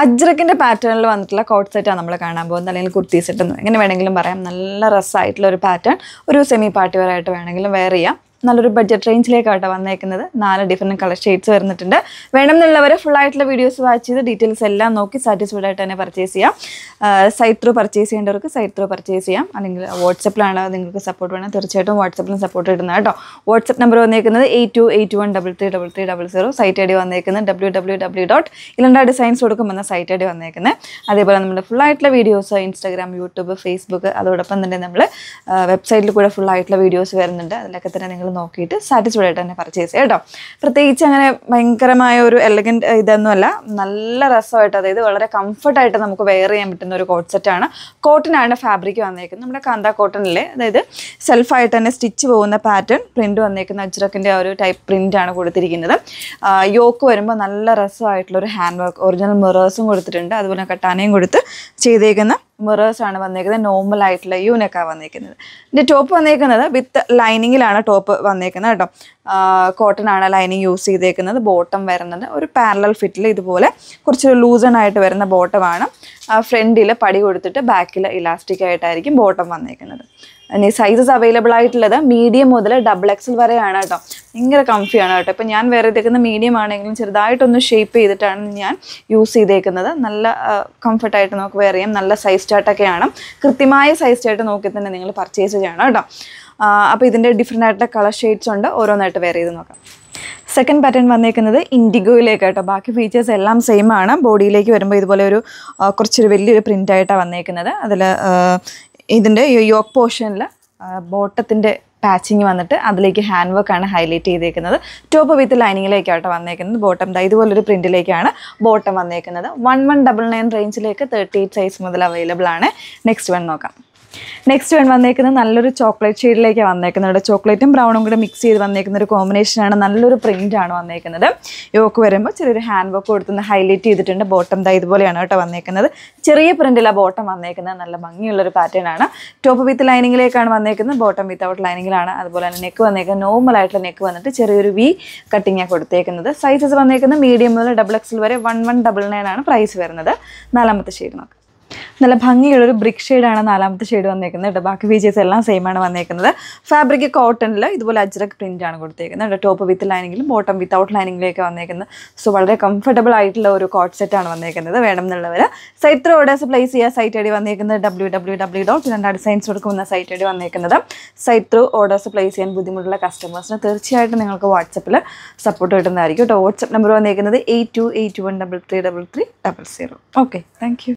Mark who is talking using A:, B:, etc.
A: അജ്രക്കിൻ്റെ പാറ്റേണിൽ വന്നിട്ടുള്ള കോട്ട് സെറ്റാണ് നമ്മൾ കാണാൻ പോകുന്നത് അല്ലെങ്കിൽ കുർത്തി സെറ്റ് എന്ന് എങ്ങനെ വേണമെങ്കിലും പറയാം നല്ല റസ്സായിട്ടുള്ള ഒരു പാറ്റേൺ ഒരു സെമി പാർട്ടി വെയർ ആയിട്ട് വേണമെങ്കിലും വെയർ ചെയ്യാം നല്ലൊരു ബഡ്ജറ്റ് റേഞ്ചിലേക്കാട്ടോ വന്നേക്കുന്നത് നാല് ഡിഫറെൻറ്റ് കളർ ഷെയ്ഡ്സ് വരുന്നിട്ടുണ്ട് വേണമെന്നുള്ളവർ ഫുൾ ആയിട്ടുള്ള വീഡിയോസ് വാച്ച് ചെയ്ത് ഡീറ്റെയിൽസ് എല്ലാം നോക്കി സാറ്റിസ്ഫൈഡ് ആയിട്ട് തന്നെ പർച്ചേസ് ചെയ്യാം സൈറ്റ് ത്രൂ പർച്ചേസ് ചെയ്യേണ്ടവർക്ക് സൈറ്റ് ത്രൂ പർച്ചേസ് ചെയ്യാം അല്ലെങ്കിൽ വാട്സപ്പിലാണ് നിങ്ങൾക്ക് സപ്പോർട്ട് വേണം തീർച്ചയായിട്ടും വാട്സപ്പിലും സപ്പോർട്ട് ഇടുന്ന കേട്ടോ വാട്സപ്പ് നമ്പർ വന്നേക്കുന്നത് eight two eight one double three double three double zero site I D വന്നേക്കുന്നത് ഡബ്ല്യൂ ഡബ്ല്യൂ ഡബ്ല്യൂ ഡോട്ട് ഇലണ്ട ഡിസൈൻസ് കൊടുക്കുമെന്ന സൈറ്റ് ഐ ഡി വന്നേക്കുന്നത് അതേപോലെ നമ്മുടെ ഫുൾ ആയിട്ടുള്ള വീഡിയോസ് ഇൻസ്റ്റാഗ്രാം യൂട്യൂബ് ഫേസ്ബുക്ക് അതോടൊപ്പം തന്നെ നമ്മൾ വെബ്സൈറ്റിൽ കൂടെ ഫുൾ ആയിട്ടുള്ള വീഡിയോസ് വരുന്നുണ്ട് അതിലൊക്കെ തന്നെ നിങ്ങൾ നോക്കിയിട്ട് സാറ്റിസ്ഫൈഡ് ആയിട്ട് തന്നെ പർച്ചേസ് ചെയ്യാം കേട്ടോ പ്രത്യേകിച്ച് അങ്ങനെ ഭയങ്കരമായ ഒരു എലഗൻറ്റ് ഇതൊന്നുമല്ല നല്ല രസമായിട്ട് അതായത് വളരെ കംഫർട്ടായിട്ട് നമുക്ക് വെയർ ചെയ്യാൻ പറ്റുന്ന വരുന്ന ഒരു കോട്ട് സെറ്റാണ് കോട്ടനാണ് ഫാബ്രിക് വന്നേക്കുന്നത് നമ്മുടെ കാന്ത കോട്ടണിൽ അതായത് സെൽഫായിട്ട് തന്നെ സ്റ്റിച്ച് പോകുന്ന പാറ്റേൺ പ്രിൻ്റ് വന്നേക്കുന്ന അജ്രക്കിൻ്റെ ഒരു ടൈപ്പ് ആണ് കൊടുത്തിരിക്കുന്നത് യോക്ക് വരുമ്പോൾ നല്ല രസമായിട്ടുള്ളൊരു ഹാൻഡ് വർക്ക് ഒറിജിനൽ മിറേഴ്സും കൊടുത്തിട്ടുണ്ട് അതുപോലെ കട്ടാനയും കൊടുത്ത് ചെയ്തേക്കുന്ന മിറേഴ്സ് ആണ് വന്നേക്കുന്നത് നോർമൽ ആയിട്ടുള്ള ആണ് വന്നേക്കുന്നത് ഇതിൻ്റെ ടോപ്പ് വന്നേക്കുന്നത് വിത്ത് ലൈനിങ്ങിലാണ് ടോപ്പ് വന്നേക്കുന്നത് കേട്ടോ കോട്ടൺ ആണ് ലൈനിങ് യൂസ് ചെയ്തേക്കുന്നത് ബോട്ടം വരുന്നത് ഒരു പാരലൽ ഫിറ്റിൽ ഇതുപോലെ കുറച്ച് ലൂസൺ ആയിട്ട് വരുന്ന ബോട്ടമാണ് ഫ്രണ്ടിൽ പടി കൊടുത്തിട്ട് ബാക്കിൽ ഇലാസ്റ്റിക് ആയിട്ടായിരിക്കും ബോട്ടം വന്നേക്കുന്നത് സൈസസ് അവൈലബിൾ ആയിട്ടുള്ളത് മീഡിയം മുതൽ ഡബിൾ എക്സൽ വരെയാണ് കേട്ടോ ഭയങ്കര കംഫിയാണ് കേട്ടോ ഇപ്പം ഞാൻ വേറെ ഇതേക്കുന്ന മീഡിയം ആണെങ്കിലും ചെറുതായിട്ടൊന്ന് ഷേപ്പ് ചെയ്തിട്ടാണ് ഞാൻ യൂസ് ചെയ്തേക്കുന്നത് നല്ല കംഫർട്ടായിട്ട് നമുക്ക് വെയർ ചെയ്യാം നല്ല സൈസ് ചാർട്ടൊക്കെയാണ് കൃത്യമായ സൈസ് ചാർട്ട് നോക്കി തന്നെ നിങ്ങൾ പർച്ചേസ് ചെയ്യണം കേട്ടോ അപ്പോൾ ഇതിൻ്റെ ഡിഫറെൻ്റ് ആയിട്ടുള്ള കളർ ഷെയ്ഡ്സ് ഉണ്ട് ഓരോന്നായിട്ട് വെയർ ചെയ്ത് നോക്കാം സെക്കൻഡ് പാറ്റേൺ വന്നേക്കുന്നത് ഇൻഡിഗോയിലേക്ക് കേട്ടോ ബാക്കി ഫീച്ചേഴ്സ് എല്ലാം സെയിം ആണ് ബോഡിയിലേക്ക് വരുമ്പോൾ ഇതുപോലെ ഒരു കുറച്ചൊരു വലിയൊരു പ്രിൻ്റായിട്ടാണ് വന്നേക്കുന്നത് അതിൽ ഇതിൻ്റെ യോക്ക് പോർഷനിൽ ബോട്ടത്തിൻ്റെ പാച്ചിങ് വന്നിട്ട് അതിലേക്ക് ഹാൻഡ് വർക്കാണ് ഹൈലൈറ്റ് ചെയ്തേക്കുന്നത് ടോപ്പ് വിത്ത് ലൈനിങ്ങിലേക്കാട്ടോ വന്നേക്കുന്നത് ബോട്ടം ഇതുപോലൊരു പ്രിൻറ്റിലേക്കാണ് ബോട്ടം വന്നേക്കുന്നത് വൺ വൺ ഡബിൾ നയൻ റേഞ്ചിലേക്ക് തേർട്ടി എയ്റ്റ് സൈസ് മുതൽ അവൈലബിൾ ആണ് നെക്സ്റ്റ് വൺ നോക്കാം നെക്സ്റ്റ് വൺ വന്നേക്കുന്നത് നല്ലൊരു ചോക്ലേറ്റ് ഷെയ്ഡിലേക്ക് ഇവിടെ ചോക്ലേറ്റും ബ്രൗണും കൂടെ മിക്സ് ചെയ്ത് വന്നേക്കുന്ന ഒരു കോമ്പിനേഷനാണ് നല്ലൊരു ആണ് വന്നേക്കുന്നത് യോക്ക് വരുമ്പോൾ ചെറിയൊരു ഹാൻഡ് വർക്ക് കൊടുത്തൊന്ന് ഹൈലൈറ്റ് ചെയ്തിട്ടുണ്ട് ബോട്ടം ദാ ഇതുപോലെയാണ് കേട്ടോ വന്നേക്കുന്നത് ചെറിയ പ്രിൻ്റിലാണ് ബോട്ടം വന്നേക്കുന്നത് നല്ല ഭംഗിയുള്ളൊരു പാറ്റേൺ ആണ് ടോപ്പ് വിത്ത് ലൈനിങ്ങിലേക്കാണ് വന്നേക്കുന്നത് ബോട്ടം ഔട്ട് ലൈനിങ്ങിലാണ് അതുപോലെ തന്നെ നെക്ക് വന്നേക്കുന്നത് നോർമൽ ആയിട്ടുള്ള നെക്ക് വന്നിട്ട് ചെറിയൊരു വി കട്ടിങ്ങാണ് കൊടുത്തേക്കുന്നത് സൈസസ് വന്നേക്കുന്നത് മീഡിയം മുതൽ ഡബിൾ എക്സിൽ വരെ വൺ വൺ ഡബിൾ നയൻ ആണ് പ്രൈസ് വരുന്നത് നാലാമത്തെ ഷെയ്ഡ് നോക്കാം നല്ല ഭംഗിയുള്ള ഒരു ബ്രിക് ഷെയ്ഡാണ് നാലാമത്തെ ഷെയ്ഡ് വന്നേക്കുന്നത് കേട്ടോ ബാക്കി ഫീച്ചേഴ്സ് എല്ലാം സെയിം ആണ് വന്നേക്കുന്നത് ഫാബ്രിക് കോട്ടണിൽ ഇതുപോലെ അജ്രക് പ്രിൻ്റ് ആണ് കൊടുത്തേക്കുന്നത് കേട്ടോ ടോപ്പ് വിത്ത് ലൈനിങ്ങിലും ബോട്ടം വിത്തൗട്ട് ലൈനിങ്ങിലേക്ക് വന്നേക്കുന്നത് സോ വളരെ കംഫർട്ടബിൾ ആയിട്ടുള്ള ഒരു കോട്ട് സെറ്റാണ് വന്നേക്കുന്നത് വേണം എന്നുള്ളവർ സൈത്ര ഓർഡേഴ്സ് പ്ലേസ് ചെയ്യുക സൈറ്റ് ഐ ഡി വന്നേക്കുന്നത് ഡബ്ല്യൂ ഡബ്ല്യൂ ഡബ്ല്യൂ ഡോട്ട് രണ്ട് ഡിസൈൻസ് കൊടുക്കുന്ന സൈറ്റ് ഐ ഡി വന്നേക്കുന്നത് സൈത്ര ഓർഡേഴ്സ് പ്ലേസ് ചെയ്യാൻ ബുദ്ധിമുട്ടുള്ള കസ്റ്റമേഴ്സിന് തീർച്ചയായിട്ടും നിങ്ങൾക്ക് വാട്സപ്പിൽ സപ്പോർട്ട് കിട്ടുന്നതായിരിക്കും കേട്ടോ വാട്സപ്പ് നമ്പർ വന്നേക്കുന്നത് eight two eight one double three double three double zero okay thank U